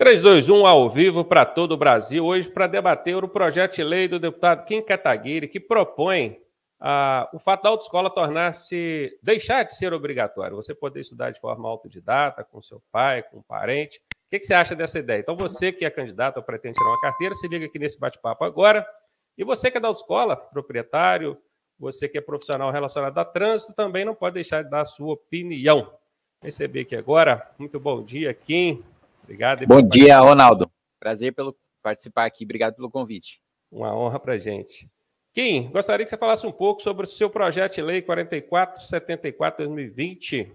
321 ao vivo para todo o Brasil, hoje para debater o projeto de lei do deputado Kim Kataguiri, que propõe ah, o fato da autoescola tornar-se, deixar de ser obrigatório, você poder estudar de forma autodidata, com seu pai, com um parente. O que, que você acha dessa ideia? Então, você que é candidato ou pretende tirar uma carteira, se liga aqui nesse bate-papo agora. E você que é da autoescola, proprietário, você que é profissional relacionado a trânsito, também não pode deixar de dar a sua opinião. Receber aqui agora, muito bom dia, Kim. Obrigado. Bom dia, participar. Ronaldo. Prazer pelo participar aqui. Obrigado pelo convite. Uma honra para gente. Kim, gostaria que você falasse um pouco sobre o seu projeto de lei 4474-2020.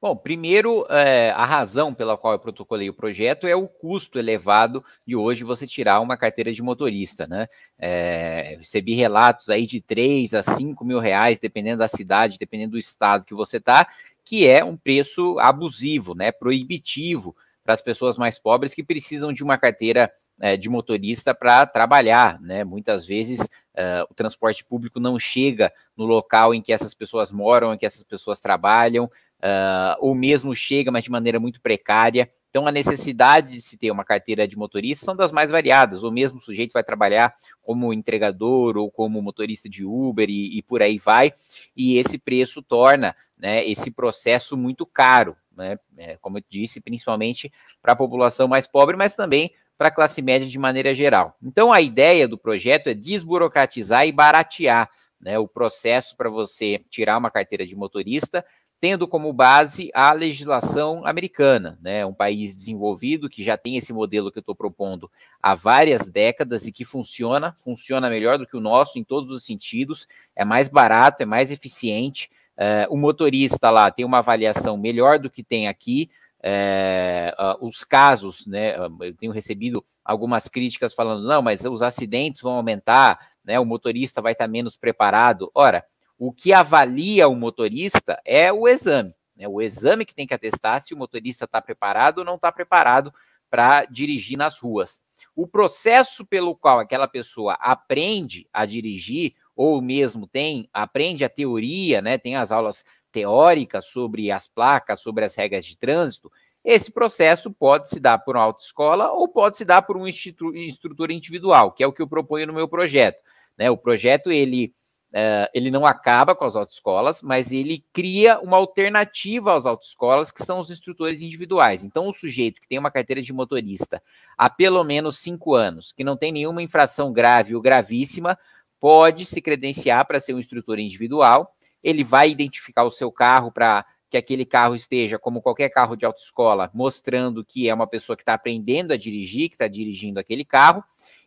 Bom, primeiro, é, a razão pela qual eu protocolei o projeto é o custo elevado de hoje você tirar uma carteira de motorista, né? É, recebi relatos aí de 3 a 5 mil reais, dependendo da cidade, dependendo do estado que você está, que é um preço abusivo, né? Proibitivo para as pessoas mais pobres que precisam de uma carteira é, de motorista para trabalhar, né? Muitas vezes eh, o transporte público não chega no local em que essas pessoas moram, em que essas pessoas trabalham, uh, ou mesmo chega, mas de maneira muito precária. Então, a necessidade de se ter uma carteira de motorista são das mais variadas. O mesmo sujeito vai trabalhar como entregador ou como motorista de Uber e, e por aí vai. E esse preço torna né, esse processo muito caro né? É, como eu disse, principalmente para a população mais pobre, mas também para a classe média de maneira geral. Então, a ideia do projeto é desburocratizar e baratear né, o processo para você tirar uma carteira de motorista, tendo como base a legislação americana, né, um país desenvolvido que já tem esse modelo que eu estou propondo há várias décadas e que funciona, funciona melhor do que o nosso em todos os sentidos, é mais barato, é mais eficiente é, o motorista lá tem uma avaliação melhor do que tem aqui. É, os casos, né? Eu tenho recebido algumas críticas falando, não, mas os acidentes vão aumentar, né? O motorista vai estar tá menos preparado. Ora, o que avalia o motorista é o exame, né? O exame que tem que atestar se o motorista está preparado ou não está preparado para dirigir nas ruas. O processo pelo qual aquela pessoa aprende a dirigir ou mesmo tem, aprende a teoria, né? Tem as aulas teóricas sobre as placas, sobre as regras de trânsito. Esse processo pode se dar por uma autoescola ou pode se dar por um instrutor individual, que é o que eu proponho no meu projeto. Né? O projeto ele Uh, ele não acaba com as autoescolas, mas ele cria uma alternativa às autoescolas, que são os instrutores individuais. Então, o sujeito que tem uma carteira de motorista há pelo menos cinco anos, que não tem nenhuma infração grave ou gravíssima, pode se credenciar para ser um instrutor individual. Ele vai identificar o seu carro para que aquele carro esteja, como qualquer carro de autoescola, mostrando que é uma pessoa que está aprendendo a dirigir, que está dirigindo aquele carro,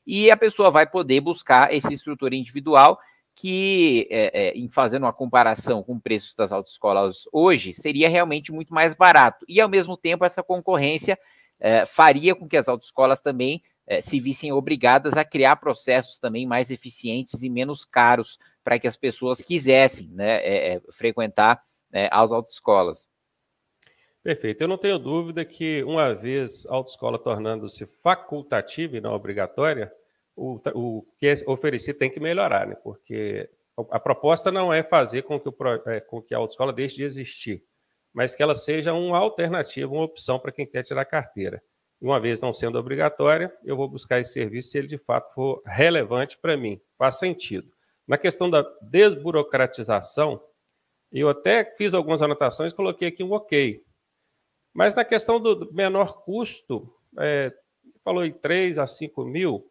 e a pessoa vai poder buscar esse instrutor individual, que, é, é, em fazendo uma comparação com preços das autoescolas hoje, seria realmente muito mais barato. E, ao mesmo tempo, essa concorrência é, faria com que as autoescolas também eh, se vissem obrigadas a criar processos também mais eficientes e menos caros para que as pessoas quisessem né, eh, eh, frequentar as autoescolas. Perfeito. Eu não tenho dúvida que, uma vez a autoescola tornando-se facultativa e não obrigatória, o, o que é tem que melhorar, né? porque a proposta não é fazer com que, o, com que a autoescola deixe de existir, mas que ela seja uma alternativa, uma opção para quem quer tirar carteira uma vez não sendo obrigatória, eu vou buscar esse serviço se ele de fato for relevante para mim. Faz sentido. Na questão da desburocratização, eu até fiz algumas anotações, coloquei aqui um ok. Mas na questão do menor custo, é, falou em 3 a 5 mil,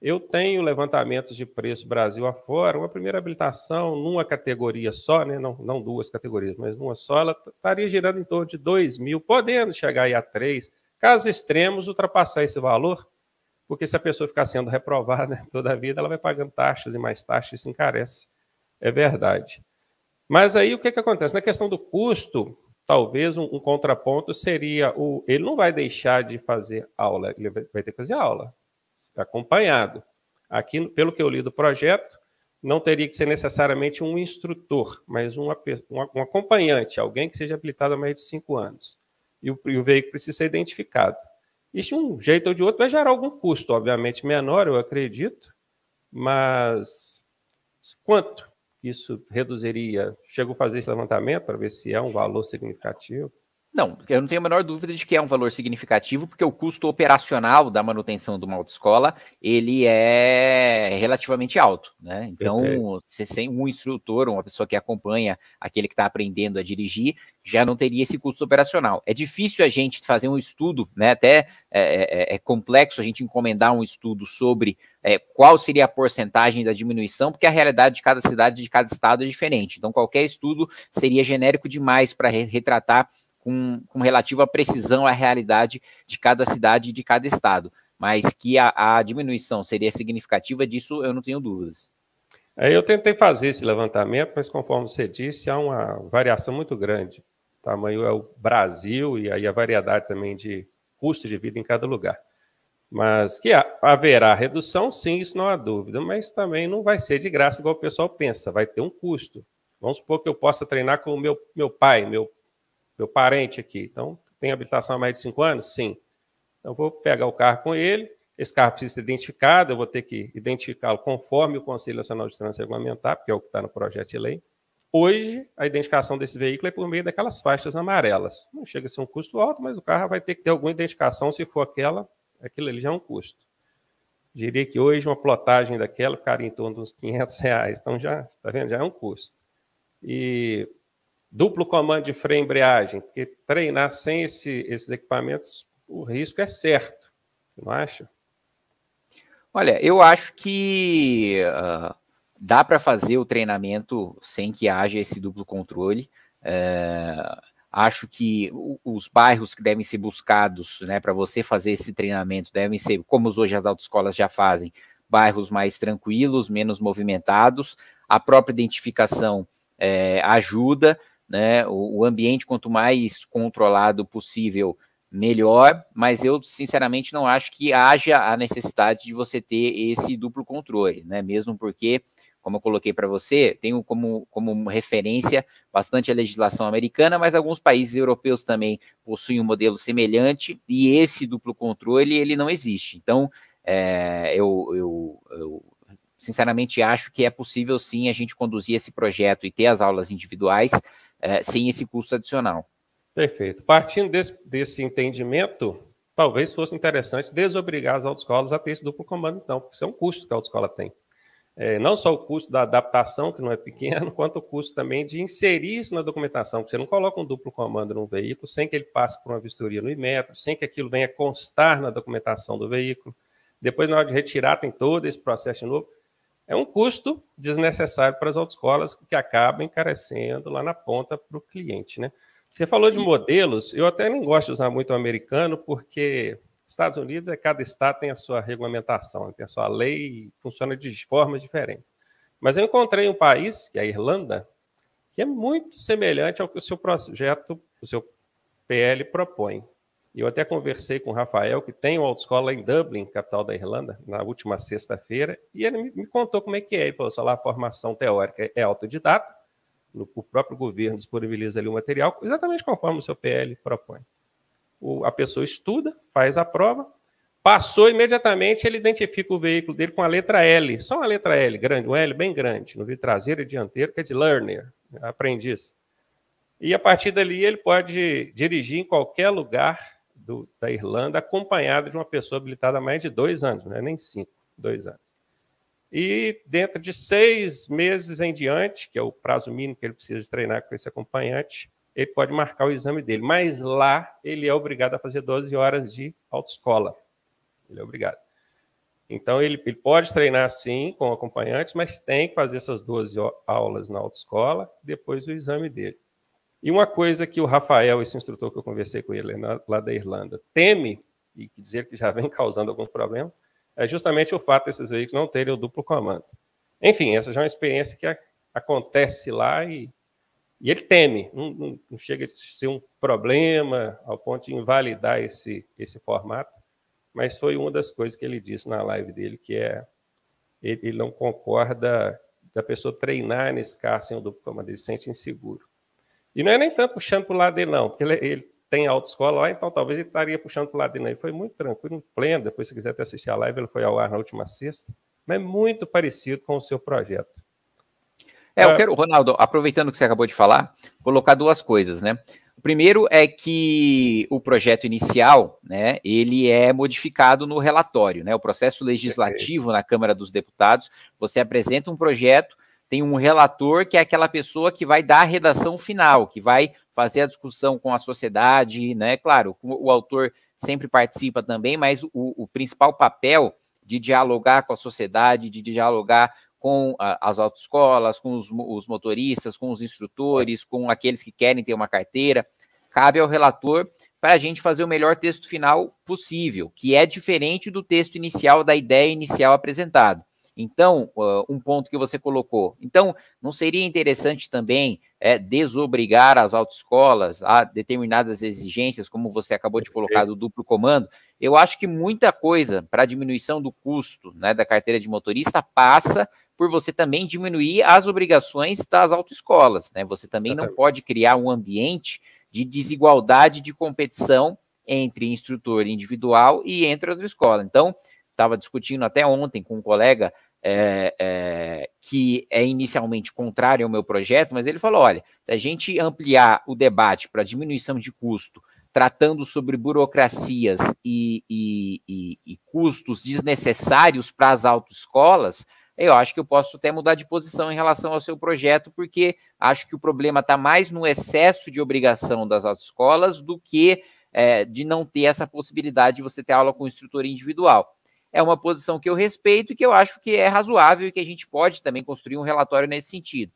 eu tenho levantamentos de preço Brasil afora, uma primeira habilitação numa categoria só, né? não, não duas categorias, mas numa só, ela estaria girando em torno de 2 mil, podendo chegar aí a 3 Caso extremos, ultrapassar esse valor, porque se a pessoa ficar sendo reprovada toda a vida, ela vai pagando taxas e mais taxas e se encarece. É verdade. Mas aí o que, que acontece? Na questão do custo, talvez um, um, contraponto seria o. Ele não vai deixar de fazer aula, ele vai, vai ter que fazer aula, acompanhado. Aqui, pelo que eu li do projeto, não teria que ser necessariamente um instrutor, mas um, um acompanhante, alguém que seja habilitado há mais de cinco anos e o, e o veículo precisa ser identificado. Isso, de um jeito ou de outro, vai gerar algum custo, obviamente menor, eu acredito, mas quanto isso reduziria? Chegou a fazer esse levantamento para ver se é um valor significativo? Não, eu não tenho a menor dúvida de que é um valor significativo, porque o custo operacional da manutenção de uma autoescola, ele é relativamente alto, né? Então, se sem um instrutor, uma pessoa que acompanha aquele que está aprendendo a dirigir, já não teria esse custo operacional. É difícil a gente fazer um estudo, né? Até é, é, é, é complexo a gente encomendar um estudo sobre é, qual seria a porcentagem da diminuição, porque a realidade de cada cidade, de cada estado é diferente. Então, qualquer estudo seria genérico demais para retratar com, com relativa precisão à realidade de cada cidade e de cada estado. Mas que a, a diminuição seria significativa, disso eu não tenho dúvidas. É, eu tentei fazer esse levantamento, mas conforme você disse, há uma variação muito grande. O tamanho é o Brasil e aí a variedade também de custo de vida em cada lugar. Mas que haverá redução, sim, isso não há dúvida, mas também não vai ser de graça igual o pessoal pensa, vai ter um custo. Vamos supor que eu possa treinar com o meu, meu pai, meu meu parente aqui. Então, tem habilitação há mais de cinco anos? Sim. Então, vou pegar o carro com ele. Esse carro precisa ser identificado, eu vou ter que identificá-lo conforme o Conselho Nacional de Trânsito Regulamentar, porque é o que está no projeto de lei. Hoje, a identificação desse veículo é por meio daquelas faixas amarelas. Não chega a ser um custo alto, mas o carro vai ter que ter alguma identificação, se for aquela, aquilo ali já é um custo. Diria que hoje uma plotagem daquela ficaria em torno de uns 500 reais. Então, já, tá vendo? Já é um custo. E Duplo comando de freio e embreagem, porque treinar sem esse, esses equipamentos, o risco é certo, não acha? Olha, eu acho que uh, dá para fazer o treinamento sem que haja esse duplo controle. Uh, acho que os bairros que devem ser buscados né, para você fazer esse treinamento devem ser, como hoje as autoescolas já fazem, bairros mais tranquilos, menos movimentados. A própria identificação é, ajuda né? O, o ambiente, quanto mais controlado possível, melhor, mas eu sinceramente não acho que haja a necessidade de você ter esse duplo controle, né? Mesmo porque, como eu coloquei para você, tenho como, como referência bastante a legislação americana, mas alguns países europeus também possuem um modelo semelhante e esse duplo controle ele não existe. Então, é, eu, eu, eu sinceramente acho que é possível sim a gente conduzir esse projeto e ter as aulas individuais é, sem esse custo adicional. Perfeito. Partindo desse, desse entendimento, talvez fosse interessante desobrigar as autoescolas a ter esse duplo comando, então, porque isso é um custo que a autoescola tem. É, não só o custo da adaptação, que não é pequeno, quanto o custo também de inserir isso na documentação, porque você não coloca um duplo comando num veículo sem que ele passe por uma vistoria no Imetro, sem que aquilo venha constar na documentação do veículo. Depois, na hora de retirar, tem todo esse processo de novo é um custo desnecessário para as autoescolas, que acaba encarecendo lá na ponta para o cliente. Né? Você falou de modelos, eu até nem gosto de usar muito o americano, porque Estados Unidos é cada estado tem a sua regulamentação, tem a sua lei, funciona de formas diferentes. Mas eu encontrei um país, que é a Irlanda, que é muito semelhante ao que o seu projeto, o seu PL propõe. Eu até conversei com o Rafael, que tem uma autoescola em Dublin, capital da Irlanda, na última sexta-feira, e ele me contou como é que é. Ele falou, lá, a formação teórica é autodidata, no, o próprio governo disponibiliza ali o material, exatamente conforme o seu PL propõe. O, a pessoa estuda, faz a prova, passou imediatamente, ele identifica o veículo dele com a letra L, só uma letra L, grande, um L bem grande, no vidro traseiro e dianteiro, que é de learner, aprendiz. E a partir dali ele pode dirigir em qualquer lugar do, da Irlanda, acompanhada de uma pessoa habilitada há mais de dois anos, né? nem cinco, dois anos. E dentro de seis meses em diante, que é o prazo mínimo que ele precisa de treinar com esse acompanhante, ele pode marcar o exame dele. Mas lá ele é obrigado a fazer 12 horas de autoescola. Ele é obrigado. Então ele, ele pode treinar sim com acompanhantes, mas tem que fazer essas 12 aulas na autoescola, depois o exame dele. E uma coisa que o Rafael, esse instrutor que eu conversei com ele lá da Irlanda, teme, e dizer que já vem causando algum problema, é justamente o fato desses veículos não terem o duplo comando. Enfim, essa já é uma experiência que acontece lá e, e ele teme, não, não, chega a ser um problema ao ponto de invalidar esse, esse formato, mas foi uma das coisas que ele disse na live dele, que é ele, ele não concorda da pessoa treinar nesse carro sem o duplo comando, ele se sente inseguro. E não é nem tanto puxando para o lado dele, não, porque ele, é, ele tem autoescola lá, então talvez ele estaria puxando para o lado dele. Ele foi muito tranquilo, pleno. Depois, se quiser até assistir a live, ele foi ao ar na última sexta, mas é muito parecido com o seu projeto. É, eu ah. quero, Ronaldo, aproveitando o que você acabou de falar, colocar duas coisas, né? O primeiro é que o projeto inicial, né, ele é modificado no relatório, né? O processo legislativo na Câmara dos Deputados, você apresenta um projeto tem um relator que é aquela pessoa que vai dar a redação final, que vai fazer a discussão com a sociedade, né? Claro, o autor sempre participa também, mas o, o principal papel de dialogar com a sociedade, de dialogar com a, as autoescolas, com os, os motoristas, com os instrutores, com aqueles que querem ter uma carteira, cabe ao relator para a gente fazer o melhor texto final possível, que é diferente do texto inicial, da ideia inicial apresentada. Então, um ponto que você colocou. Então, não seria interessante também é, desobrigar as autoescolas a determinadas exigências, como você acabou de colocar, do duplo comando? Eu acho que muita coisa para diminuição do custo né, da carteira de motorista passa por você também diminuir as obrigações das autoescolas. Né? Você também não pode criar um ambiente de desigualdade de competição entre instrutor individual e entre a autoescola. Então, estava discutindo até ontem com um colega é, é, que é inicialmente contrário ao meu projeto, mas ele falou: olha, se a gente ampliar o debate para diminuição de custo, tratando sobre burocracias e, e, e, e custos desnecessários para as autoescolas, eu acho que eu posso até mudar de posição em relação ao seu projeto, porque acho que o problema está mais no excesso de obrigação das autoescolas do que é, de não ter essa possibilidade de você ter aula com instrutor individual é uma posição que eu respeito e que eu acho que é razoável e que a gente pode também construir um relatório nesse sentido.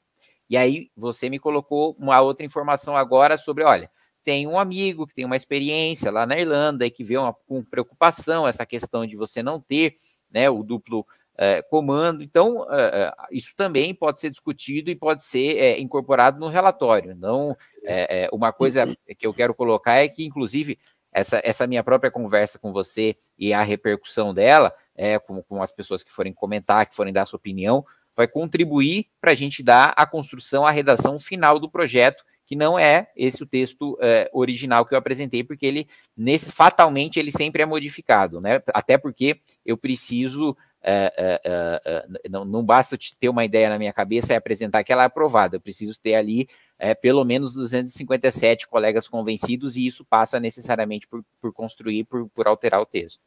E aí você me colocou uma outra informação agora sobre, olha, tem um amigo que tem uma experiência lá na Irlanda e que vê uma, com preocupação essa questão de você não ter né, o duplo eh, comando. Então, eh, eh, isso também pode ser discutido e pode ser incorporado no relatório. Não, uma coisa uhum. que eu quero colocar é que, inclusive, essa, essa minha própria conversa com você e a repercussão dela, é, com, com as pessoas que forem comentar, que forem dar sua opinião, vai contribuir para a gente dar a construção, a redação final do projeto, que não é esse o texto é, original que eu apresentei, porque ele, nesse, fatalmente, ele sempre é modificado, né? Até porque eu preciso é, é, é, não, não basta ter uma ideia na minha cabeça e apresentar que ela é aprovada, eu preciso ter ali é, pelo menos 257 colegas convencidos, e isso passa necessariamente por, por construir, por, por alterar o texto.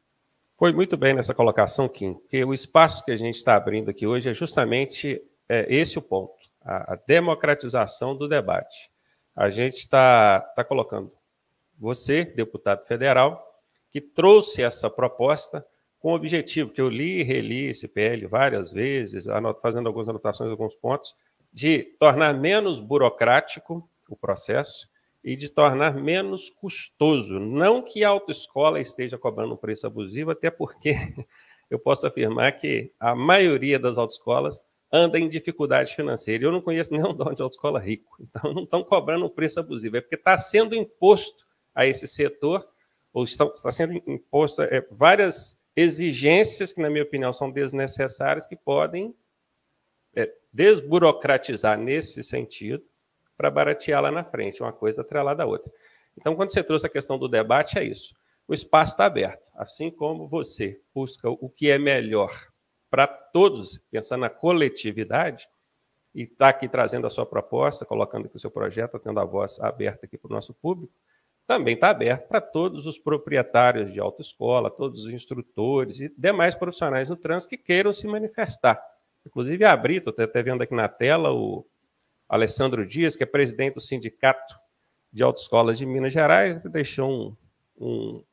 Foi muito bem nessa colocação, Kim, porque o espaço que a gente está abrindo aqui hoje é justamente é, esse o ponto, a, a, democratização do debate. A gente está tá colocando você, deputado federal, que trouxe essa proposta com o objetivo, que eu li e reli esse PL várias vezes, fazendo algumas anotações, alguns pontos, de tornar menos burocrático o processo e de tornar menos custoso. Não que a autoescola esteja cobrando um preço abusivo, até porque eu posso afirmar que a maioria das autoescolas anda em dificuldade financeira. Eu não conheço nenhum dono de autoescola rico, então não estão cobrando um preço abusivo, é porque está sendo imposto a esse setor, ou estão, está sendo imposto é, várias exigências que, na minha opinião, são desnecessárias, que podem é, desburocratizar nesse sentido para baratear lá na frente, uma coisa atrelada à outra. Então, quando você trouxe a questão do debate, é isso. O espaço está aberto. Assim como você busca o que é melhor para todos, pensando na coletividade, e está aqui trazendo a sua proposta, colocando aqui o seu projeto, tendo a voz aberta aqui para o nosso público, também está aberto para todos os proprietários de autoescola, todos os instrutores e demais profissionais do trânsito que queiram se manifestar. Inclusive, abri, estou até vendo aqui na tela o Alessandro Dias, que é presidente do Sindicato de Autoescolas de Minas Gerais, deixou um, um,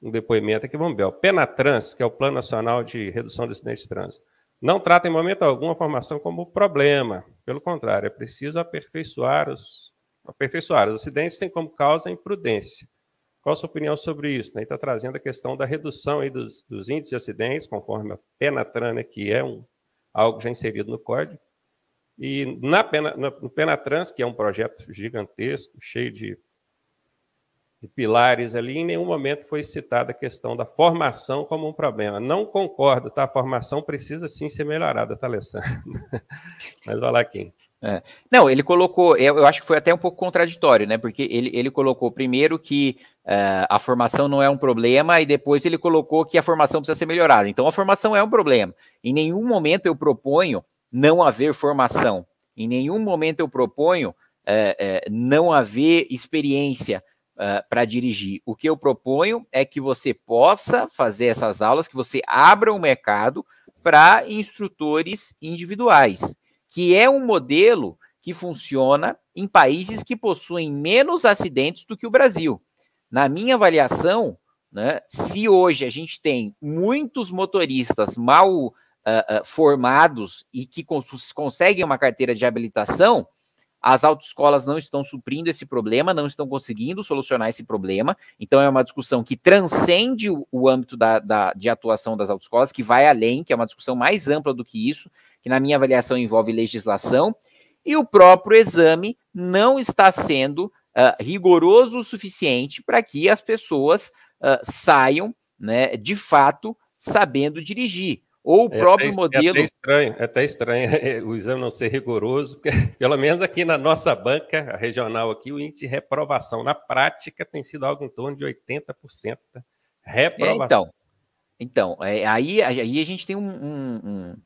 um depoimento aqui, vamos ver. O Penatrans, que é o Plano Nacional de Redução de Acidentes de Trânsito, não trata em momento algum a formação como problema. Pelo contrário, é preciso aperfeiçoar os aperfeiçoar. Os acidentes têm como causa a imprudência. Qual a sua opinião sobre isso? Né? Ele Está trazendo a questão da redução aí dos, dos índices de acidentes, conforme a Penatran, que é um, algo já inserido no código. E na Pena, na, no Penatrans, que é um projeto gigantesco, cheio de, de pilares ali, em nenhum momento foi citada a questão da formação como um problema. Não concordo, tá? A formação precisa sim ser melhorada, tá, Alessandro? Mas vai lá, quem. É. Não, ele colocou, eu, acho que foi até um pouco contraditório, né? Porque ele, ele colocou primeiro que uh, a formação não é um problema e depois ele colocou que a formação precisa ser melhorada. Então a formação é um problema. Em nenhum momento eu proponho não haver formação. Em nenhum momento eu proponho uh, uh, não haver experiência para dirigir. O que eu proponho é que você possa fazer essas aulas, que você abra o um mercado para instrutores individuais que é um modelo que funciona em países que possuem menos acidentes do que o Brasil. Na minha avaliação, né, se hoje a gente tem muitos motoristas mal uh, uh, formados e que cons conseguem uma carteira de habilitação, as autoescolas não estão suprindo esse problema, não estão conseguindo solucionar esse problema. Então, é uma discussão que transcende o, o âmbito da, da, de atuação das autoescolas, que vai além, que é uma discussão mais ampla do que isso, que, na minha avaliação, envolve legislação. E o próprio exame não está sendo uh, rigoroso o suficiente para que as pessoas uh, saiam, né, de fato, sabendo dirigir ou o é próprio até, é modelo. É até estranho, é até estranho é, o exame não ser rigoroso, porque, pelo menos aqui na nossa banca regional aqui, o índice de reprovação na prática tem sido algo em torno de 80%. Tá? É, reprovação. É, então, então é, aí, aí a gente tem um, um, um,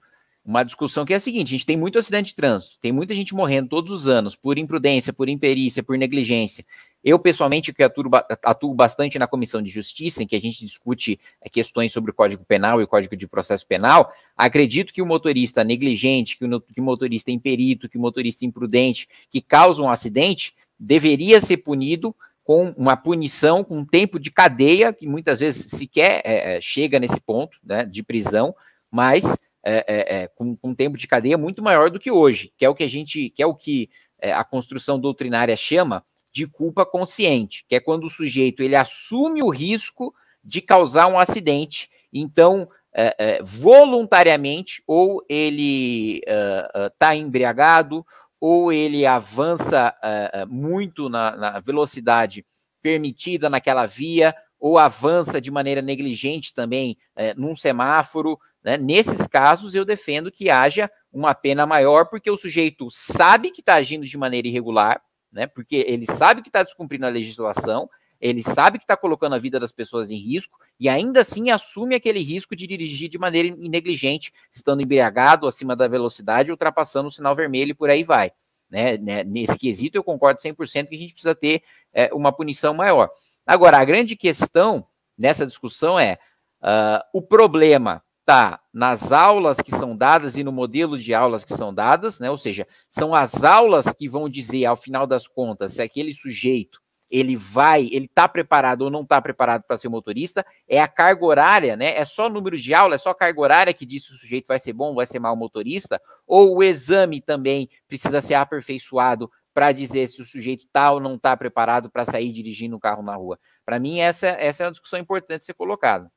uma discussão que é a seguinte: a gente tem muito acidente de trânsito, tem muita gente morrendo todos os anos por imprudência, por imperícia, por negligência. Eu, pessoalmente, que atuo, atuo, bastante na Comissão de Justiça, em que a gente discute é, questões sobre o Código Penal e o Código de Processo Penal, acredito que o motorista negligente, que o, que o motorista imperito, que o motorista imprudente, que causa um acidente, deveria ser punido com uma punição, com um tempo de cadeia, que muitas vezes sequer é, é chega nesse ponto né, de prisão, mas é, é, é, com, com um tempo de cadeia muito maior do que hoje, que é o que a gente, que é o que a construção doutrinária chama de culpa consciente, que é quando o sujeito ele assume o risco de causar um acidente, então é, é, voluntariamente ou ele está é, é, embriagado ou ele avança é, muito na, na velocidade permitida naquela via ou avança de maneira negligente também é, num semáforo. Né? Nesses casos, eu defendo que haja uma pena maior, porque o sujeito sabe que está agindo de maneira irregular, né? Porque ele sabe que está descumprindo a legislação, ele sabe que está colocando a vida das pessoas em risco e ainda assim assume aquele risco de dirigir de maneira negligente, estando embriagado, acima da velocidade, ultrapassando o sinal vermelho e por aí vai. Né? né? Nesse quesito, eu concordo 100% que a gente precisa ter é, uma punição maior. Agora, a grande questão nessa discussão é uh, o problema está nas aulas que são dadas e no modelo de aulas que são dadas, né? Ou seja, são as aulas que vão dizer, ao final das contas, se aquele sujeito ele vai, ele está preparado ou não está preparado para ser motorista, é a carga horária, né? É só número de aula, é só carga horária que diz se o sujeito vai ser bom, ou vai ser mau motorista, ou o exame também precisa ser aperfeiçoado para dizer se o sujeito está ou não está preparado para sair dirigindo o um carro na rua. Para mim, essa, é, essa é uma discussão importante ser colocada.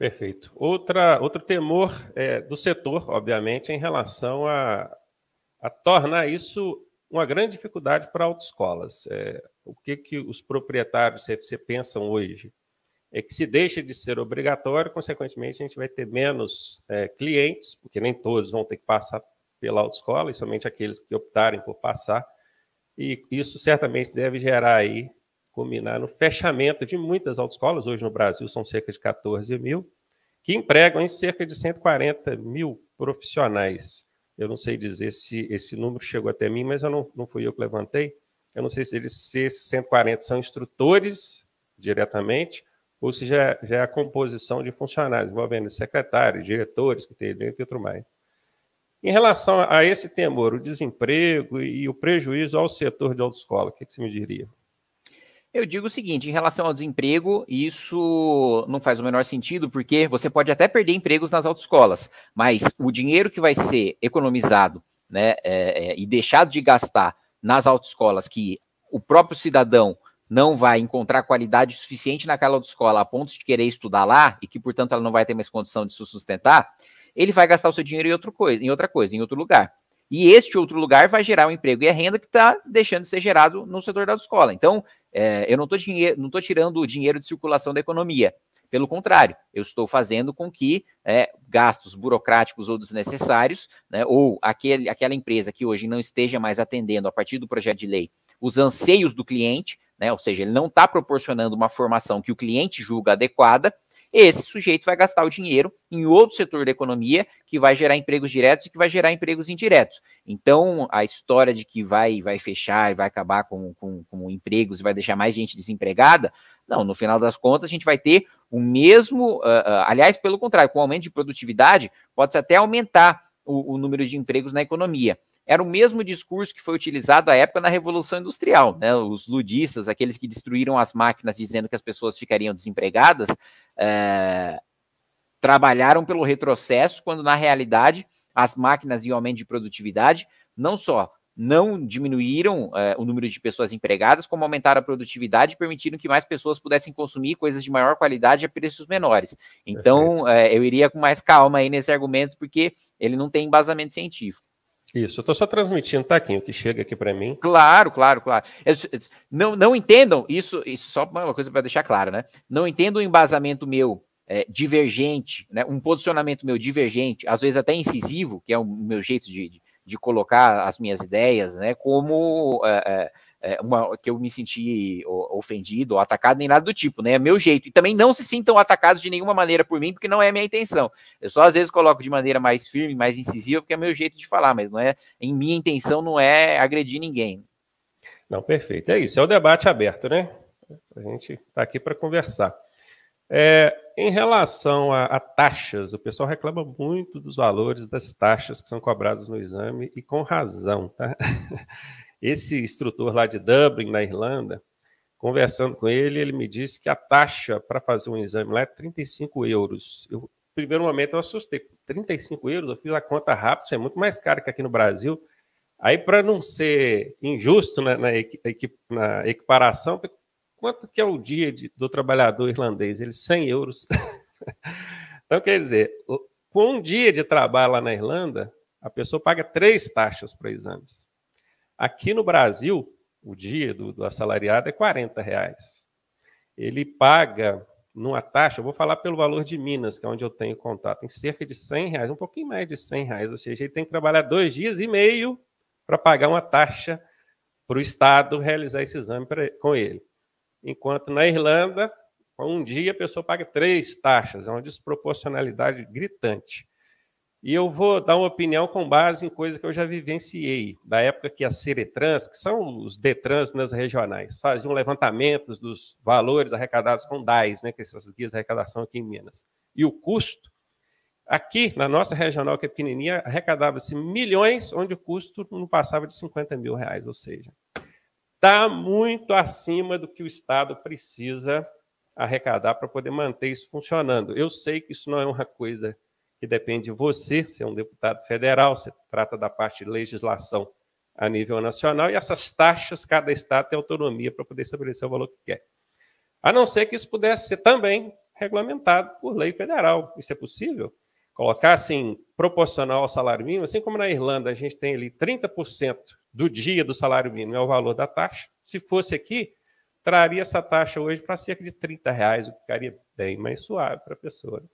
Perfeito. Outra, outro temor é, do setor, obviamente, em relação a, a, tornar isso uma grande dificuldade para autoescolas. É, o que, que os proprietários CFC pensam hoje? É que se deixa de ser obrigatório, consequentemente, a gente vai ter menos é, clientes, porque nem todos vão ter que passar pela autoescola, e somente aqueles que optarem por passar. E isso certamente deve gerar aí culminar no fechamento de muitas autoescolas, hoje no Brasil são cerca de 14 mil, que empregam em cerca de 140 mil profissionais. Eu não sei dizer se esse número chegou até mim, mas eu não, não fui eu que levantei. Eu não sei se, eles, se esses 140 são instrutores diretamente ou se já, já é a composição de funcionários, envolvendo secretários, diretores, que tem dentro e tudo mais. Em relação a esse temor, o desemprego e o prejuízo ao setor de autoescola, o que, que você me diria? Eu digo o seguinte, em relação ao desemprego, isso não faz o menor sentido, porque você pode até perder empregos nas autoescolas, mas o dinheiro que vai ser economizado né, é, é, e deixado de gastar nas autoescolas, que o próprio cidadão não vai encontrar qualidade suficiente naquela autoescola a ponto de querer estudar lá e que, portanto, ela não vai ter mais condição de se sustentar, ele vai gastar o seu dinheiro em, outro coisa, em outra coisa, em outro lugar. E este outro lugar vai gerar o um emprego e a renda que está deixando de ser gerado no setor da escola. Então, é, eu não estou tirando o dinheiro de circulação da economia. Pelo contrário, eu estou fazendo com que é, gastos burocráticos ou desnecessários, né, ou aquele, aquela empresa que hoje não esteja mais atendendo, a partir do projeto de lei, os anseios do cliente, né, ou seja, ele não está proporcionando uma formação que o cliente julga adequada, esse sujeito vai gastar o dinheiro em outro setor da economia que vai gerar empregos diretos e que vai gerar empregos indiretos. Então, a história de que vai, vai fechar e vai acabar com, com, com empregos e vai deixar mais gente desempregada, não, no final das contas, a gente vai ter o mesmo. Uh, uh, aliás, pelo contrário, com o aumento de produtividade, pode-se até aumentar o, o número de empregos na economia era o mesmo discurso que foi utilizado à época na Revolução Industrial. Né? Os ludistas, aqueles que destruíram as máquinas dizendo que as pessoas ficariam desempregadas, é, trabalharam pelo retrocesso, quando na realidade as máquinas e o aumento de produtividade não só não diminuíram é, o número de pessoas empregadas, como aumentaram a produtividade e permitiram que mais pessoas pudessem consumir coisas de maior qualidade a preços menores. Então, é, eu iria com mais calma aí nesse argumento, porque ele não tem embasamento científico. Isso, eu estou só transmitindo, tá, Kim, o que chega aqui para mim. Claro, claro, claro. É, não, não entendam, isso, isso só uma coisa para deixar claro, né? Não entendam o embasamento meu é, divergente, né? um posicionamento meu divergente, às vezes até incisivo, que é o meu jeito de, de, de colocar as minhas ideias, né? Como. É, é, é, uma, que eu me senti ofendido ou atacado, nem nada do tipo, né? É meu jeito. E também não se sintam atacados de nenhuma maneira por mim, porque não é minha intenção. Eu só às vezes coloco de maneira mais firme, mais incisiva, porque é meu jeito de falar, mas não é em minha intenção não é agredir ninguém. Não, perfeito. É isso, é o debate aberto, né? A gente está aqui para conversar. É, em relação a, a, taxas, o pessoal reclama muito dos valores das taxas que são cobradas no exame e com razão, tá? Esse instrutor lá de Dublin, na Irlanda, conversando com ele, ele me disse que a taxa para fazer um exame lá é 35 euros. Eu, no primeiro momento eu assustei, 35 euros, eu fiz a conta rápida, isso é muito mais caro que aqui no Brasil. Aí, para não ser injusto né, na, na, na equiparação, quanto que é o dia de, do trabalhador irlandês? Ele 100 euros. então, quer dizer, com um dia de trabalho lá na Irlanda, a pessoa paga três taxas para exames. Aqui no Brasil, o dia do, do assalariado é 40 reais. Ele paga numa taxa, eu vou falar pelo valor de Minas, que é onde eu tenho contato, em cerca de 100 reais, um pouquinho mais de 100 reais, ou seja, ele tem que trabalhar dois dias e meio para pagar uma taxa para o Estado realizar esse exame pra, com ele. Enquanto na Irlanda, um dia a pessoa paga três taxas, é uma desproporcionalidade gritante. E eu vou dar uma opinião com base em coisa que eu já vivenciei, da época que a Ceretrans, que são os Detrans nas regionais, faziam levantamentos dos valores arrecadados com DAIs, né, que essas guias de arrecadação aqui em Minas, e o custo. Aqui, na nossa regional, que é pequenininha, arrecadava-se milhões, onde o custo não passava de 50 mil reais, ou seja, está muito acima do que o Estado precisa arrecadar para poder manter isso funcionando. Eu sei que isso não é uma coisa que depende de você, você é um deputado federal, você trata da parte de legislação a nível nacional, e essas taxas, cada estado tem autonomia para poder estabelecer o valor que quer. A não ser que isso pudesse ser também regulamentado por lei federal. Isso é possível? Colocar assim, proporcional ao salário mínimo, assim como na Irlanda a gente tem ali 30% do dia do salário mínimo é o valor da taxa. Se fosse aqui, traria essa taxa hoje para cerca de 30 reais, o que ficaria bem mais suave para a pessoa. Né?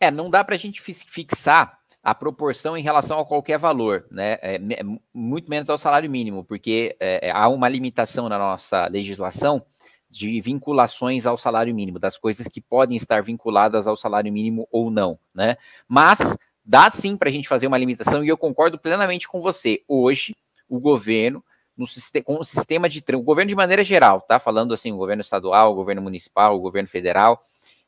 É, não dá para a gente fixar a proporção em relação a qualquer valor, né? É, é muito menos ao salário mínimo, porque é, é, há uma limitação na nossa legislação de vinculações ao salário mínimo, das coisas que podem estar vinculadas ao salário mínimo ou não, né? Mas dá sim para a gente fazer uma limitação e eu concordo plenamente com você. Hoje, o governo no, com o sistema de o governo de maneira geral, tá? Falando assim, o governo estadual, o governo municipal, o governo federal,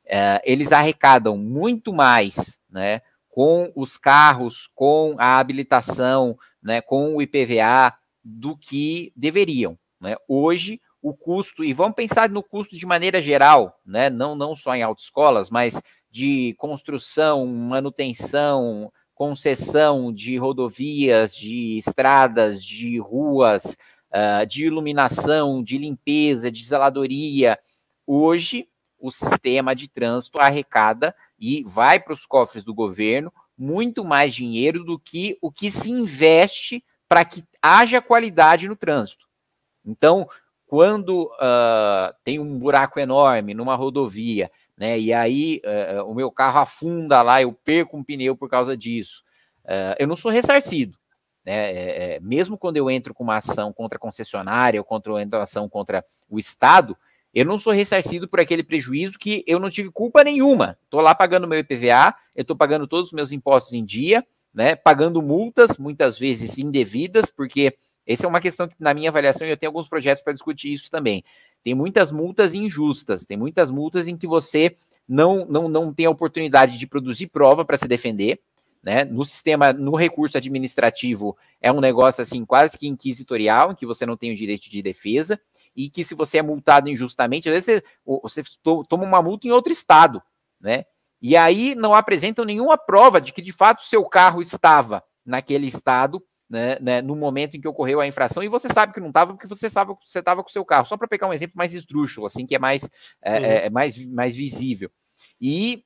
é, eles arrecadam muito mais, né, com os carros, com a habilitação, né, com o IPVA, do que deveriam. Né? Hoje, o custo, e vamos pensar no custo de maneira geral, né? não, não só em autoescolas, mas de construção, manutenção, concessão de rodovias, de estradas, de ruas, uh, de iluminação, de limpeza, de zeladoria. Hoje, o sistema de trânsito arrecada e vai para os cofres do governo muito mais dinheiro do que o que se investe para que haja qualidade no trânsito. Então, quando uh, tem um buraco enorme numa rodovia, né, e aí uh, o meu carro afunda lá, eu perco um pneu por causa disso, uh, eu não sou ressarcido. Né? É, é, mesmo quando eu entro com uma ação contra a concessionária ou contra uma ação contra o Estado, eu não sou ressarcido por aquele prejuízo que eu não tive culpa nenhuma. Estou lá pagando meu IPVA, eu estou pagando todos os meus impostos em dia, né? Pagando multas, muitas vezes indevidas, porque essa é uma questão que, na minha avaliação, eu tenho alguns projetos para discutir isso também. Tem muitas multas injustas, tem muitas multas em que você não, não, não tem a oportunidade de produzir prova para se defender. Né? No sistema, no recurso administrativo, é um negócio assim quase que inquisitorial, em que você não tem o direito de defesa e que se você é multado injustamente, às vezes você, você toma uma multa em outro estado, né? E aí não apresentam nenhuma prova de que de fato seu carro estava naquele estado, né, né, no momento em que ocorreu a infração, e você sabe que não estava, porque você sabe que você estava com o seu carro. Só para pegar um exemplo mais esdrúxulo, assim, que é mais, é, é, é mais, mais visível. E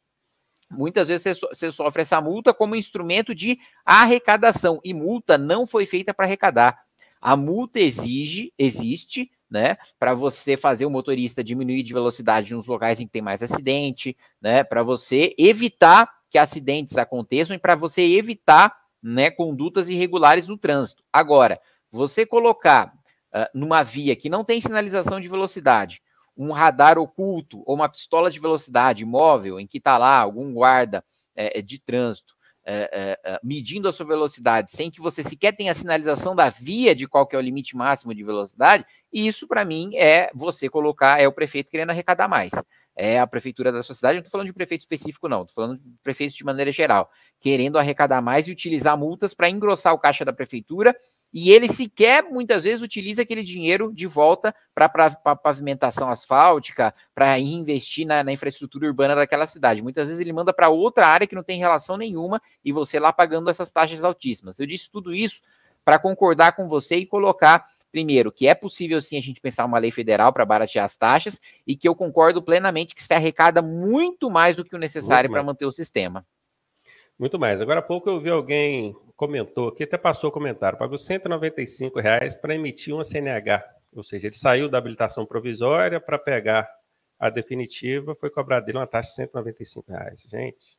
muitas vezes você, sofre essa multa como instrumento de arrecadação, e multa não foi feita para arrecadar. A multa exige, existe né? Para você fazer o motorista diminuir de velocidade nos locais em que tem mais acidente, né? Para você evitar que acidentes aconteçam e para você evitar, né, condutas irregulares no trânsito. Agora, você colocar uh, numa via que não tem sinalização de velocidade, um radar oculto ou uma pistola de velocidade móvel em que está lá algum guarda é, de trânsito é, é, medindo a sua velocidade sem que você sequer tenha a sinalização da via de qual é o limite máximo de velocidade, e isso, para mim, é você colocar, é o prefeito querendo arrecadar mais. É a prefeitura da sua cidade, não estou falando de prefeito específico, não, estou falando de prefeitos de maneira geral, querendo arrecadar mais e utilizar multas para engrossar o caixa da prefeitura e ele sequer muitas vezes utiliza aquele dinheiro de volta para pavimentação asfáltica, para investir na, na, infraestrutura urbana daquela cidade. Muitas vezes ele manda para outra área que não tem relação nenhuma e você lá pagando essas taxas altíssimas. Eu disse tudo isso para concordar com você e colocar primeiro, que é possível sim a gente pensar uma lei federal para baratear as taxas e que eu concordo plenamente que se arrecada muito mais do que o necessário para manter o sistema. Muito mais. Agora há pouco eu vi alguém comentou aqui, até passou o comentário, pagou R$ reais para emitir uma CNH. Ou seja, ele saiu da habilitação provisória para pegar a definitiva, foi cobrar dele uma taxa de R$ reais. Gente,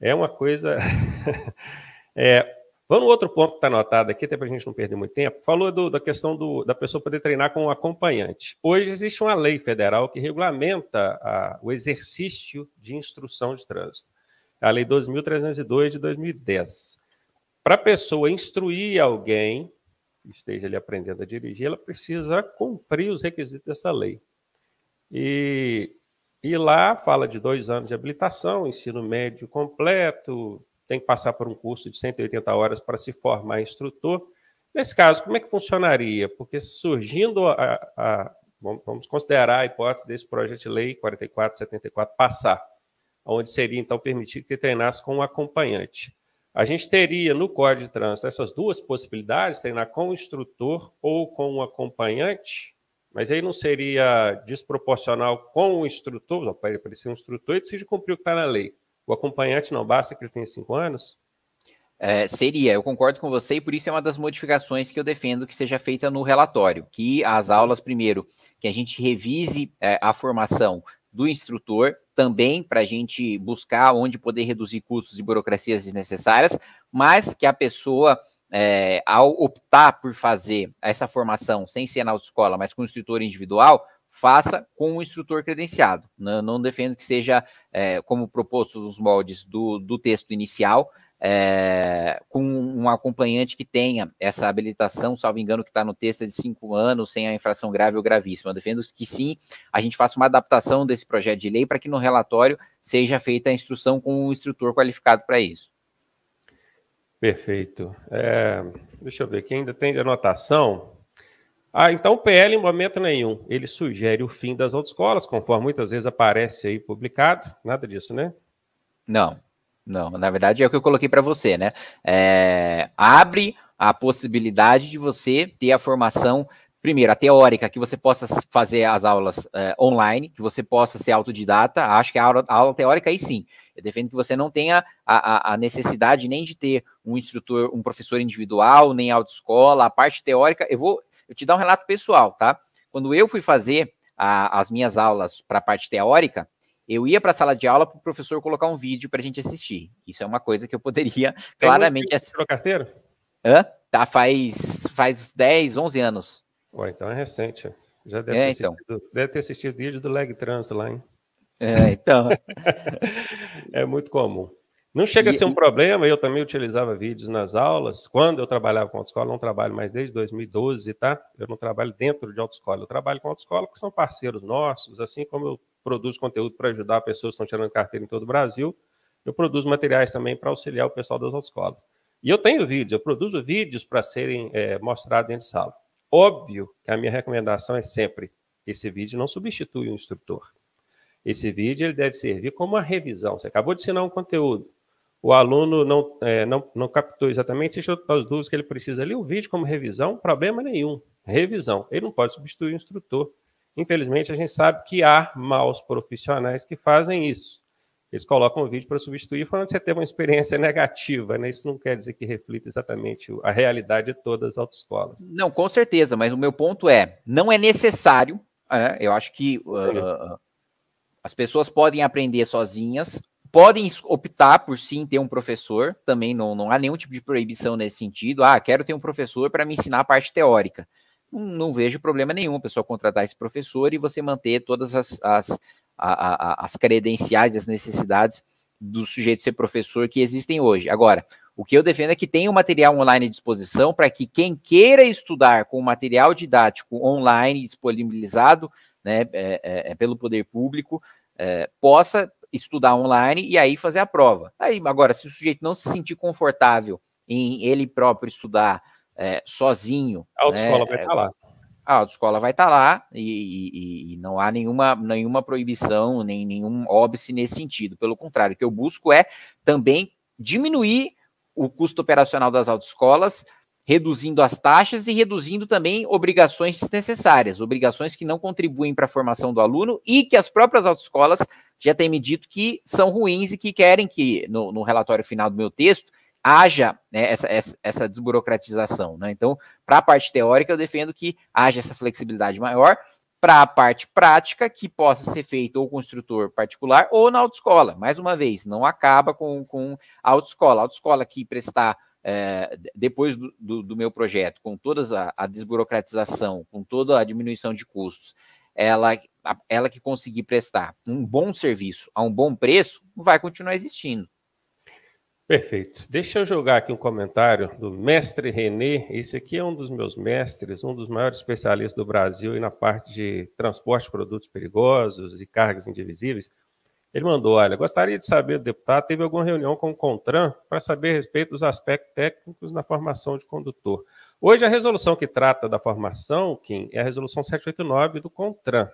é uma coisa. é, Vamos no outro ponto que está anotado aqui, até para a gente não perder muito tempo. Falou do, da questão do, da pessoa poder treinar com um acompanhante. Hoje existe uma lei federal que regulamenta a, o exercício de instrução de trânsito. É a Lei 2.302 de 2010. Para a pessoa instruir alguém que esteja ali aprendendo a dirigir, ela precisa cumprir os requisitos dessa lei. E, e lá fala de dois anos de habilitação, ensino médio completo, tem que passar por um curso de 180 horas para se formar instrutor. Nesse caso, como é que funcionaria? Porque surgindo a, a vamos considerar a hipótese desse projeto de lei 4474 passar, onde seria então permitido que treinasse com um acompanhante. A gente teria no Código de Trânsito essas duas possibilidades, treinar com o instrutor ou com um acompanhante, mas aí não seria desproporcional com o instrutor, não, para ele ser um instrutor, ele precisa cumprir o que está na lei. O acompanhante não basta que ele tenha cinco anos? É, seria, eu concordo com você, e por isso é uma das modificações que eu defendo que seja feita no relatório, que as aulas, primeiro, que a gente revise é, a formação do instrutor, também para a gente buscar onde poder reduzir custos e burocracias desnecessárias, mas que a pessoa, é, ao optar por fazer essa formação sem ser na autoescola, mas com o instrutor individual, faça com um instrutor credenciado. Não, não defendo que seja, é, como proposto nos moldes do, do texto inicial, é, com um acompanhante que tenha essa habilitação, salvo engano, que está no texto é de cinco anos, sem a infração grave ou gravíssima. defendo que sim, a gente faça uma adaptação desse projeto de lei para que no relatório seja feita a instrução com um instrutor qualificado para isso. Perfeito. É, deixa eu ver quem ainda tem anotação. Ah, então o PL, em momento nenhum, ele sugere o fim das autoescolas, conforme muitas vezes aparece aí publicado. Nada disso, né? Não, não. Na verdade, é o que eu coloquei para você, né? É, abre a possibilidade de você ter a formação primeiro, a teórica, que você possa fazer as aulas é, online, que você possa ser autodidata, acho que a aula, a aula, teórica aí sim. Eu defendo que você não tenha a, a, a necessidade nem de ter um instrutor, um professor individual, nem autoescola, a parte teórica, eu vou eu te dar um relato pessoal, tá? Quando eu fui fazer a, as minhas aulas para a parte teórica, eu ia para a sala de aula para o professor colocar um vídeo para a gente assistir. Isso é uma coisa que eu poderia Tem claramente. Ass... Tirou carteira? Hã? Tá, faz, faz 10, 11 anos. Ué, então é recente. Já deve, é, ter, então. assistido, deve ter assistido vídeo do Leg Trans lá, hein? É, então. é muito comum. Não chega e... a ser um problema, eu também utilizava vídeos nas aulas, quando eu trabalhava com autoescola, não trabalho mais desde 2012, tá? Eu não trabalho dentro de autoescola, eu trabalho com autoescola que são parceiros nossos, assim como eu produzo conteúdo para ajudar pessoas que estão tirando carteira em todo o Brasil, eu produzo materiais também para auxiliar o pessoal das autoescolas. E eu tenho vídeos, eu produzo vídeos para serem é, mostrados dentro de sala. Óbvio que a minha recomendação é sempre, esse vídeo não substitui o instrutor. Esse vídeo ele deve servir como uma revisão. Você acabou de ensinar um conteúdo, o aluno não, é, não, não captou exatamente as dúvidas que ele precisa ali, o vídeo como revisão, problema nenhum. Revisão. Ele não pode substituir o instrutor. Infelizmente, a gente sabe que há maus profissionais que fazem isso. Eles colocam o vídeo para substituir, falando que você teve uma experiência negativa, né? Isso não quer dizer que reflita exatamente a realidade de todas as autoescolas. Não, com certeza, mas o meu ponto é: não é necessário. É, eu acho que uh, uh, uh, as pessoas podem aprender sozinhas, podem optar por sim ter um professor, também não, não há nenhum tipo de proibição nesse sentido. Ah, quero ter um professor para me ensinar a parte teórica. Não, não, vejo problema nenhum a pessoa contratar esse professor e você manter todas as, as, a, a, as credenciais, as necessidades do sujeito ser professor que existem hoje. Agora, o que eu defendo é que tenha o um material online à disposição para que quem queira estudar com material didático online disponibilizado né, é, é, é pelo poder público é, possa estudar online e aí fazer a prova. Aí, agora, se o sujeito não se sentir confortável em ele próprio estudar é, sozinho. A né, autoescola né, vai estar tá lá. A autoescola vai estar tá lá e, e, e, não há nenhuma, nenhuma proibição, nem nenhum óbice nesse sentido. Pelo contrário, o que eu busco é também diminuir o custo operacional das autoescolas, reduzindo as taxas e reduzindo também obrigações desnecessárias, obrigações que não contribuem para a formação do aluno e que as próprias autoescolas já tem me dito que são ruins e que querem que, no, no relatório final do meu texto, haja né, essa, essa, essa, desburocratização. Né? Então, para a parte teórica, eu defendo que haja essa flexibilidade maior. Para a parte prática, que possa ser feito ou construtor particular ou na autoescola. Mais uma vez, não acaba com, com a autoescola. A autoescola que prestar é, depois do, do, do, meu projeto, com toda a, a desburocratização, com toda a diminuição de custos ela, ela que conseguir prestar um bom serviço a um bom preço, vai continuar existindo. Perfeito. Deixa eu jogar aqui um comentário do mestre Renê. Esse aqui é um dos meus mestres, um dos maiores especialistas do Brasil e na parte de transporte de produtos perigosos e cargas indivisíveis. Ele mandou: olha, gostaria de saber, deputado, teve alguma reunião com o Contran para saber a respeito dos aspectos técnicos na formação de condutor. Hoje, a resolução que trata da formação, Kim, é a resolução 789 do CONTRAN.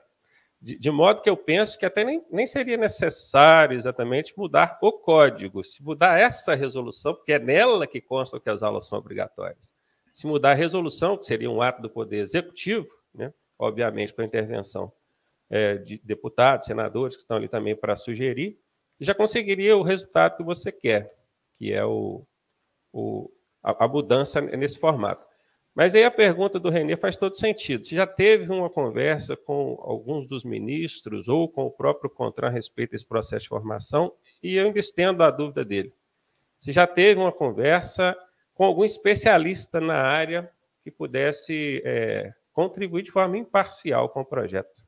De, de modo que eu penso que até nem, nem, seria necessário exatamente mudar o código, se mudar essa resolução, porque é nela que consta que as aulas são obrigatórias. Se mudar a resolução, que seria um ato do Poder Executivo, né, obviamente, para intervenção é, de deputados, senadores, que estão ali também para sugerir, já conseguiria o resultado que você quer, que é o, o a, a mudança nesse formato. Mas aí a pergunta do Renê faz todo sentido. Você já teve uma conversa com alguns dos ministros ou com o próprio Contran a respeito desse processo de formação? E eu ainda estendo a dúvida dele. Você já teve uma conversa com algum especialista na área que pudesse é, contribuir de forma imparcial com o projeto?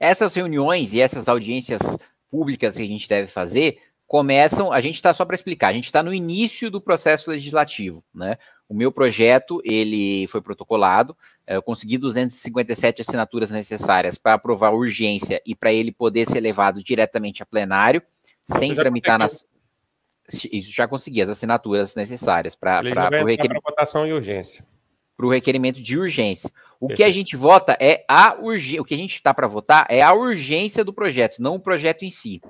Essas reuniões e essas audiências públicas que a gente deve fazer começam. A gente está só para explicar. A gente está no início do processo legislativo, né? O meu projeto, ele foi protocolado, eh, eu consegui 257 assinaturas necessárias para aprovar urgência e para ele poder ser levado diretamente a plenário, sem tramitar conseguiu? nas... Isso já consegui, as assinaturas necessárias para o requerimento... Para votação e urgência. Para o requerimento de urgência. O que a gente vota é a urgência, o que a gente está para votar é a urgência do projeto, não o projeto em si.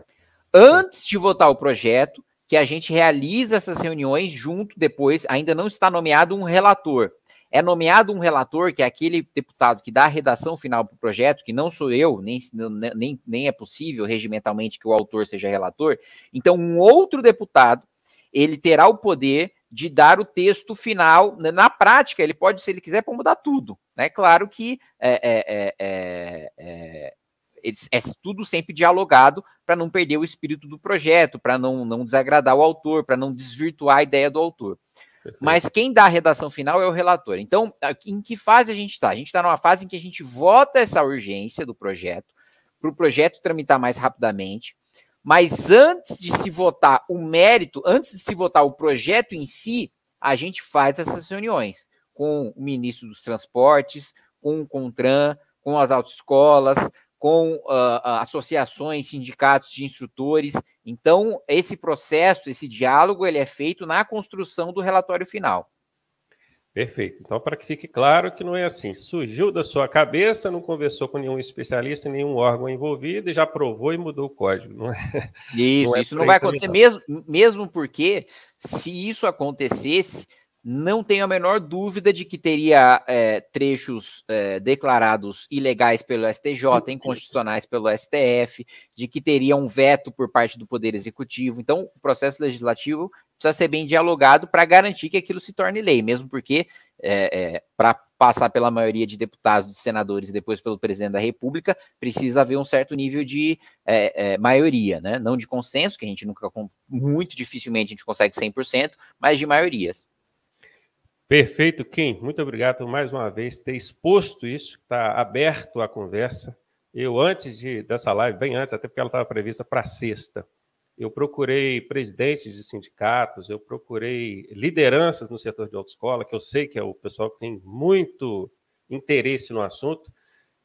Antes de votar o projeto, que a gente realiza essas reuniões junto depois, ainda não está nomeado um relator. É nomeado um relator, que é aquele deputado que dá a redação final para o projeto, que não sou eu, nem, né, nem, nem é possível regimentalmente que o autor seja relator. Então, um outro deputado, ele terá o poder de dar o texto final. Né, na prática, ele pode, se ele quiser, mudar tudo. Né? Claro que é, é, é, é, é é tudo sempre dialogado para não perder o espírito do projeto, para não, não desagradar o autor, para não desvirtuar a ideia do autor. Mas quem dá a redação final é o relator. Então, em que fase a gente está? A gente está numa fase em que a gente vota essa urgência do projeto, para o projeto tramitar mais rapidamente. Mas antes de se votar o mérito, antes de se votar o projeto em si, a gente faz essas reuniões com o ministro dos Transportes, com o Contran, com as autoescolas, com uh, associações, sindicatos de instrutores. Então, esse processo, esse diálogo, ele é feito na construção do relatório final. Perfeito. Então, para que fique claro que não é assim, surgiu da sua cabeça, não conversou com nenhum especialista, nenhum órgão envolvido e já aprovou e mudou o código. Não é, isso, não é isso não vai acontecer, mesmo, mesmo porque se isso acontecesse, não tenho a menor dúvida de que teria é, trechos é, declarados ilegais pelo STJ, uhum. inconstitucionais pelo STF, de que teria um veto por parte do Poder Executivo. Então, o processo legislativo precisa ser bem dialogado para garantir que aquilo se torne lei, mesmo porque, é, é para passar pela maioria de deputados, de senadores e depois pelo presidente da República, precisa haver um certo nível de é, é, maioria, né? não de consenso, que a gente nunca, muito dificilmente a gente consegue 100%, mas de maiorias. Perfeito, Kim. Muito obrigado por mais uma vez ter exposto isso, está aberto a conversa. Eu, antes de, dessa live, bem antes, até porque ela estava prevista para sexta, eu procurei presidentes de sindicatos, eu procurei lideranças no setor de autoescola, que eu sei que é o pessoal que tem muito interesse no assunto,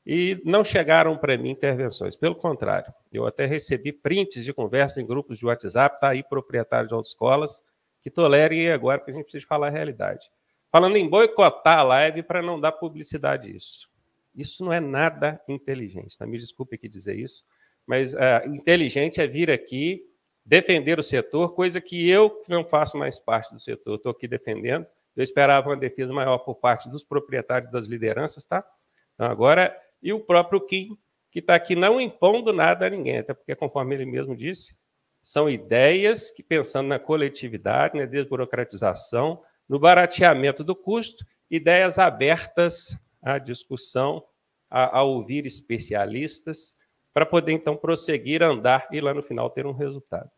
e não chegaram para mim intervenções. Pelo contrário, eu até recebi prints de conversa em grupos de WhatsApp, está aí proprietários de autoescolas, que tolerem agora, porque a gente precisa falar a realidade falando em boicotar a live para não dar publicidade isso. Isso não é nada inteligente, tá? Me desculpe aqui dizer isso, mas é, inteligente é vir aqui defender o setor, coisa que eu não faço mais parte do setor, estou aqui defendendo. Eu esperava uma defesa maior por parte dos proprietários das lideranças, tá? Então agora, e o próprio Kim, que está aqui não impondo nada a ninguém, até porque, conforme ele mesmo disse, são ideias que, pensando na coletividade, na né, desburocratização, no barateamento do custo, ideias abertas à discussão, a, a ouvir especialistas, para poder então prosseguir, andar e lá no final ter um resultado.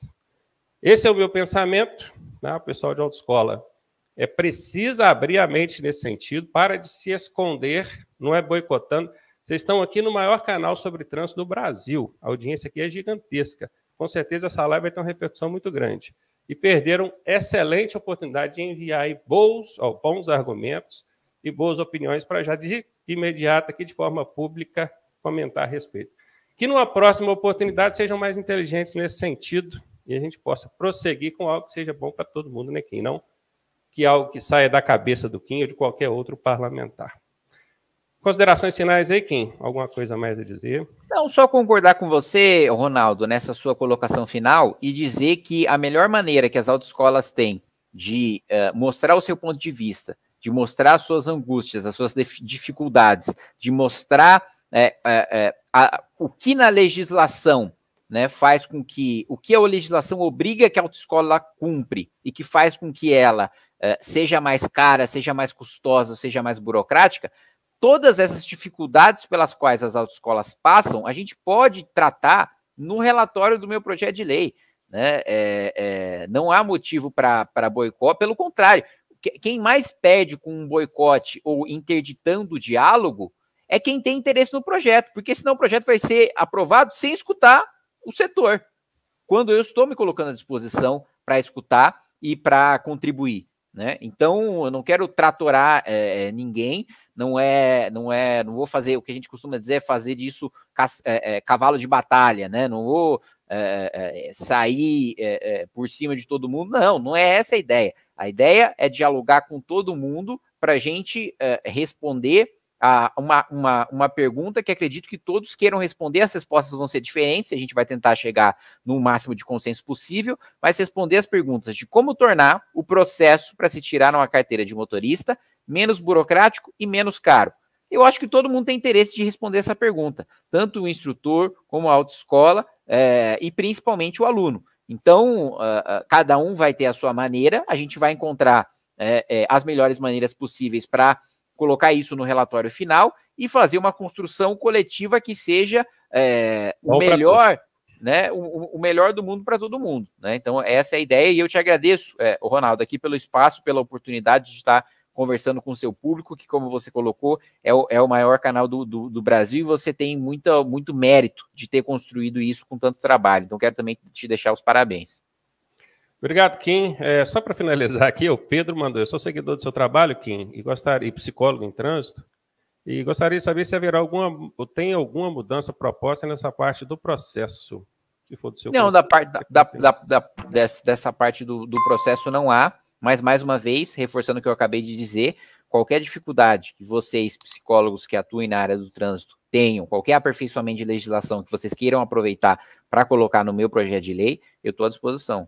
Esse é o meu pensamento, né, o pessoal de autoescola. É precisa abrir a mente nesse sentido, para de se esconder, não é boicotando. Vocês estão aqui no maior canal sobre trânsito do Brasil. A audiência aqui é gigantesca. Com certeza essa live vai ter uma repercussão muito grande e perderam excelente oportunidade de enviar bons, ó, bons argumentos e boas opiniões para já de imediato aqui de forma pública comentar a respeito. Que numa próxima oportunidade sejam mais inteligentes nesse sentido e a gente possa prosseguir com algo que seja bom para todo mundo, né, Quem Não que algo que saia da cabeça do Kim ou de qualquer outro parlamentar. Considerações finais aí, Kim? Alguma coisa mais a dizer? Não, só concordar com você, Ronaldo, nessa sua colocação final e dizer que a melhor maneira que as autoescolas têm de uh, mostrar o seu ponto de vista, de mostrar as suas angústias, as suas dificuldades, de mostrar é, é, a, o que na legislação né, faz com que o que a legislação obriga que a autoescola cumpre e que faz com que ela seja mais cara, seja mais custosa, seja mais burocrática, todas essas dificuldades pelas quais as autoescolas passam, a gente pode tratar no relatório do meu projeto de lei. Né? É, é, não há motivo para boicote, pelo contrário, quem mais pede com um boicote ou interditando o diálogo é quem tem interesse no projeto, porque senão o projeto vai ser aprovado sem escutar o setor. Quando eu estou me colocando à disposição para escutar e para contribuir. Né? Então, eu não quero tratorar é, ninguém, não é, não é, não vou fazer o que a gente costuma dizer, é fazer disso é, é, cavalo de batalha, né? Não vou sair por cima de todo mundo, não, não é essa a ideia. A ideia é dialogar com todo mundo para a gente responder a, uma, uma, uma pergunta que acredito que todos queiram responder. As respostas vão ser diferentes, a gente vai tentar chegar no máximo de consenso possível, mas responder as perguntas de como tornar o processo para se tirar uma carteira de motorista menos burocrático e menos caro. Eu acho que todo mundo tem interesse de responder essa pergunta, tanto o instrutor como a autoescola é, e principalmente o aluno. Então, uh, uh, cada um vai ter a sua maneira, a gente vai encontrar uh, as melhores maneiras possíveis para colocar isso no relatório final e fazer uma construção coletiva que seja é, o melhor, né, o, o, melhor do mundo para todo mundo. Né? Então, essa é a ideia, e eu te agradeço, é, Ronaldo, aqui pelo espaço, pela oportunidade de estar conversando com o seu público, que, como você colocou, é o, é o maior canal do, do, do, Brasil, e você tem muita, muito mérito de ter construído isso com tanto trabalho. Então, quero também te deixar os parabéns. Obrigado, Kim. É, só para finalizar aqui, o Pedro mandou. Eu sou seguidor do seu trabalho, Kim, e gostaria, e psicólogo em trânsito, e gostaria de saber se haverá alguma, ou tem alguma mudança proposta nessa parte do processo. Se for do seu não, da parte da, da, da, dessa, dessa parte do, do processo não há, mas mais uma vez, reforçando o que eu acabei de dizer, qualquer dificuldade que vocês, psicólogos que atuem na área do trânsito, tenham, qualquer aperfeiçoamento de legislação que vocês queiram aproveitar para colocar no meu projeto de lei, eu estou à disposição.